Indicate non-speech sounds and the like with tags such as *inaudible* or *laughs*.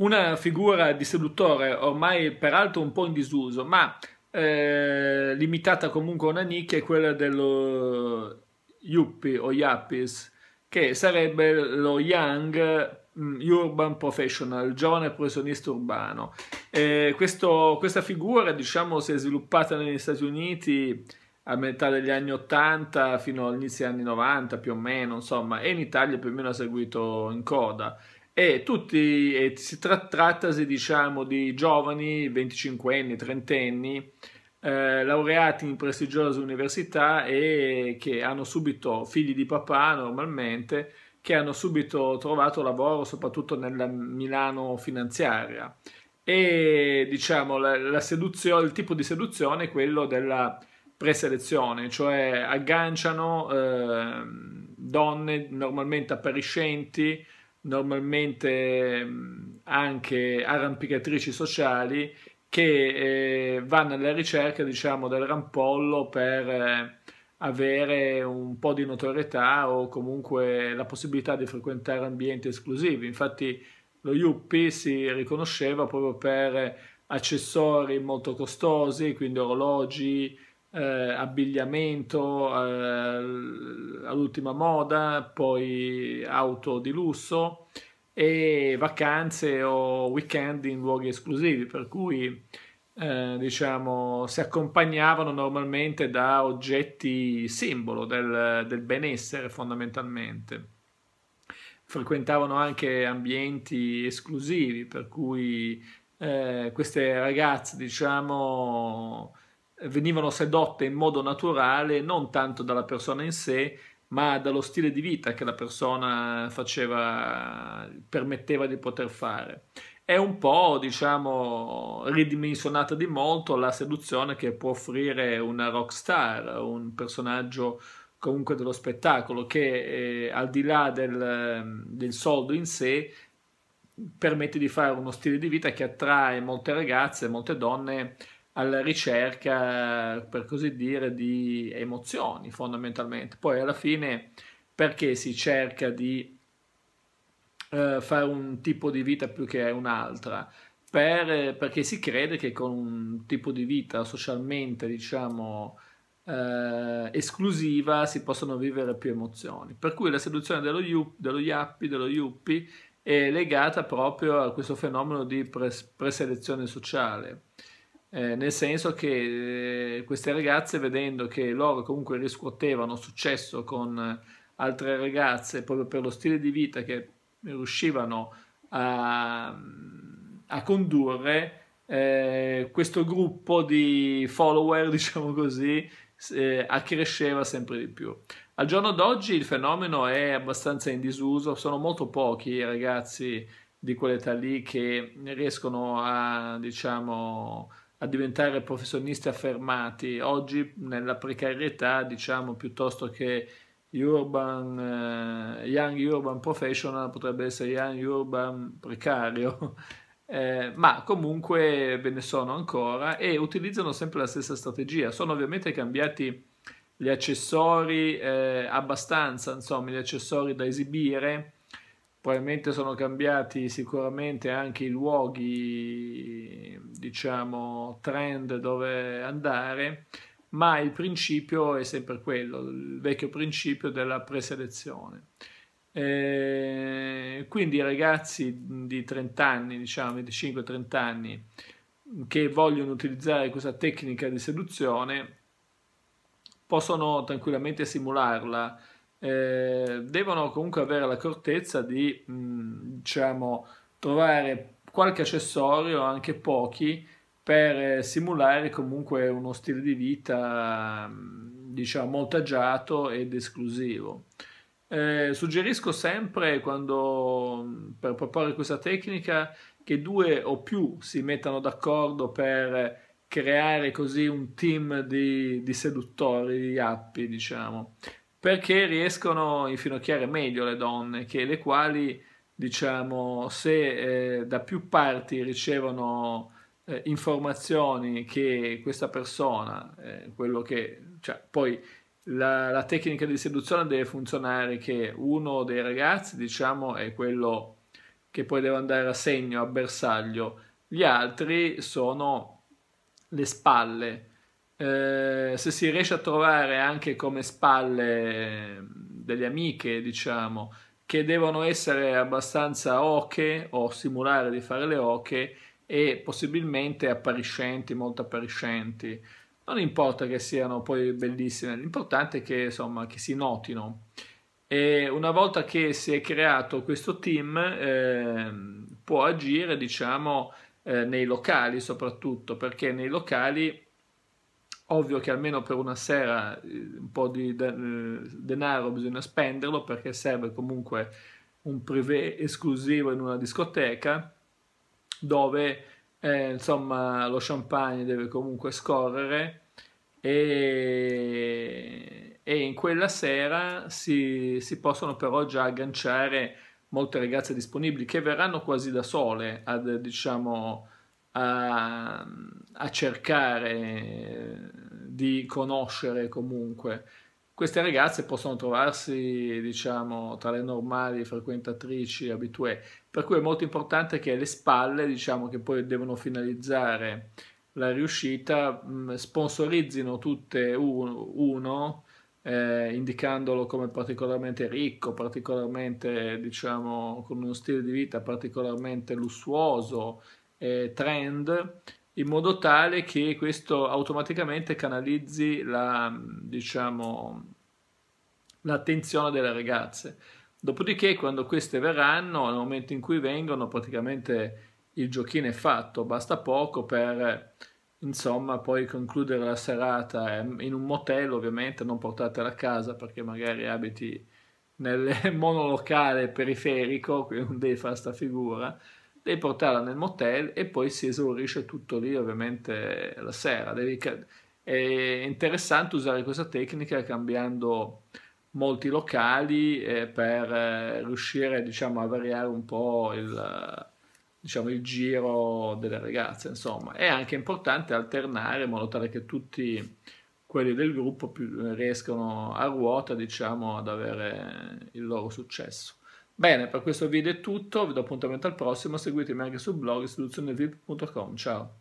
una figura di seduttore ormai peraltro un po' in disuso, ma eh, limitata comunque a una nicchia, è quella dello Yuppie o Yappis, che sarebbe lo Young mm, Urban Professional, il giovane professionista urbano. Eh, questo, questa figura diciamo si è sviluppata negli Stati Uniti a metà degli anni 80 fino all'inizio degli anni 90 più o meno, insomma, e in Italia più o meno ha seguito in coda e tutti, e si tra- trattasi diciamo di giovani, 25 anni trentenni, eh, laureati in prestigiose università e che hanno subito figli di papà normalmente, che hanno subito trovato lavoro soprattutto nella Milano finanziaria. E diciamo la, la seduzione, il tipo di seduzione è quello della preselezione, cioè agganciano eh, donne normalmente appariscenti normalmente mm, anche arrampicatrici sociali che eh, vanno alla ricerca diciamo, del rampollo per eh, avere un po' di notorietà o comunque la possibilità di frequentare ambienti esclusivi. Infatti lo Yuppie si riconosceva proprio per accessori molto costosi, quindi orologi, eh, abbigliamento, eh, all'ultima moda, poi auto di lusso e vacanze o weekend in luoghi esclusivi, per cui eh, diciamo si accompagnavano normalmente da oggetti simbolo del, del benessere fondamentalmente. Frequentavano anche ambienti esclusivi, per cui eh, queste ragazze, diciamo, venivano sedotte in modo naturale non tanto dalla persona in sé, ma dallo stile di vita che la persona faceva, permetteva di poter fare. È un po', diciamo, ridimensionata di molto la seduzione che può offrire una rock star, un personaggio comunque dello spettacolo che eh, al di là del, del soldo in sé permette di fare uno stile di vita che attrae molte ragazze, molte donne alla ricerca, per così dire, di emozioni fondamentalmente. Poi alla fine perché si cerca di eh, fare un tipo di vita più che un'altra? Per, perché si crede che con un tipo di vita socialmente, diciamo, eh, esclusiva si possano vivere più emozioni. Per cui la seduzione dello, dello yappi, dello Yuppi, è legata proprio a questo fenomeno di pres- preselezione sociale. Eh, nel senso che eh, queste ragazze, vedendo che loro comunque riscuotevano successo con eh, altre ragazze proprio per lo stile di vita che riuscivano a, mm, a condurre, eh, questo gruppo di follower, *laughs* diciamo così, eh, accresceva sempre di più. Al giorno d'oggi il fenomeno è abbastanza in disuso, sono molto pochi i ragazzi di quell'età lì che riescono a, diciamo, a diventare professionisti affermati. Oggi nella precarietà, diciamo piuttosto che urban, eh, Young Urban Professional, potrebbe essere Young Urban Precario, *laughs* eh, ma comunque ve ne sono ancora e utilizzano sempre la stessa strategia. Sono ovviamente cambiati gli accessori eh, abbastanza, insomma, gli accessori da esibire. Probabilmente sono cambiati sicuramente anche i luoghi diciamo, trend dove andare, ma il principio è sempre quello, il vecchio principio della preselezione. E eh, quindi ragazzi di 30 anni, diciamo 25-30 anni, che vogliono utilizzare questa tecnica di seduzione possono tranquillamente simularla, eh, devono comunque avere l'accortezza di mh, mm, diciamo, trovare qualche accessorio, anche pochi, per eh, simulare comunque uno stile di vita mm, diciamo molto agiato ed esclusivo. Eh, suggerisco sempre quando mm, per proporre questa tecnica che due o più si mettano d'accordo per creare così un team di, di seduttori, di appi, diciamo, perché riescono a infinocchiare meglio le donne, che le quali diciamo, se eh, da più parti ricevono eh, informazioni che questa persona, eh, quello che, cioè, poi la, la, tecnica di seduzione deve funzionare che uno dei ragazzi, diciamo, è quello che poi deve andare a segno, a bersaglio, gli altri sono le spalle. Eh, se si riesce a trovare anche come spalle eh, delle amiche, diciamo, che devono essere abbastanza oche o simulare di fare le oche e possibilmente appariscenti, molto appariscenti. Non importa che siano poi bellissime, l'importante è che, insomma, che si notino. E una volta che si è creato questo team, eh, può agire, diciamo, eh, nei locali soprattutto, perché nei locali ovvio che almeno per una sera eh, un po' di eh, denaro bisogna spenderlo perché serve comunque un privé esclusivo in una discoteca dove eh, insomma lo champagne deve comunque scorrere e, e in quella sera si, si, possono però già agganciare molte ragazze disponibili che verranno quasi da sole ad diciamo a, a cercare di conoscere comunque. Queste ragazze possono trovarsi, diciamo, tra le normali frequentatrici abitue, per cui è molto importante che le spalle, diciamo, che poi devono finalizzare la riuscita, mm, sponsorizzino tutte uno, uno eh, indicandolo come particolarmente ricco, particolarmente, diciamo, con uno stile di vita particolarmente lussuoso, eh, trend in modo tale che questo automaticamente canalizzi la, diciamo, l'attenzione delle ragazze. Dopodiché, quando queste verranno, nel momento in cui vengono, praticamente il giochino è fatto, basta poco per insomma poi concludere la serata eh, in un motel ovviamente non portatela a casa perché magari abiti nel *laughs* monolocale periferico quindi non devi fare sta figura devi portarla nel motel e poi si esaurisce tutto lì ovviamente la sera. è interessante usare questa tecnica cambiando molti locali eh, per eh, riuscire diciamo, a variare un po' il, diciamo, il, giro delle ragazze. Insomma, è anche importante alternare in modo tale che tutti quelli del gruppo più, eh, riescano a ruota diciamo, ad avere il loro successo. Bene, per questo video è tutto, vi do appuntamento al prossimo, seguitemi anche sul blog istituzionevip.com, ciao!